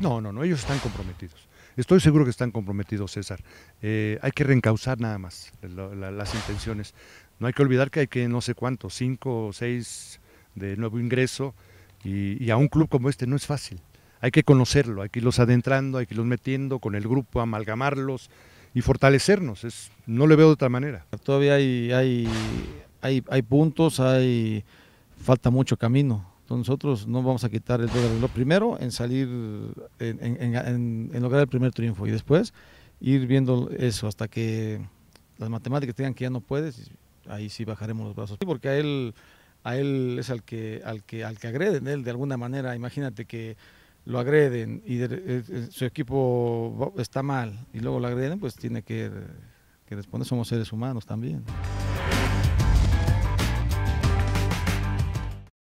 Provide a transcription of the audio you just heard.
No, no, no, ellos están comprometidos. Estoy seguro que están comprometidos, César. Eh, hay que reencauzar nada más las intenciones. No hay que olvidar que hay que no sé cuántos cinco o seis de nuevo ingreso, y, a un club como este no es fácil. Hay que conocerlo, hay que irlos adentrando, hay que irlos metiendo con el grupo, amalgamarlos y fortalecernos. no le veo de otra manera. Todavía hay, hay, hay, hay puntos, hay, falta mucho camino nosotros no vamos a quitar el dólar. primero en salir, en, lograr el primer triunfo y después ir viendo eso hasta que las matemáticas tengan que ya no puedes, ahí sí bajaremos los brazos. porque a él, a él es al que, al que, al que agreden, él de alguna manera, imagínate que lo agreden y eh, eh, su equipo está mal y luego lo agreden, pues tiene que, que responder, somos seres humanos también.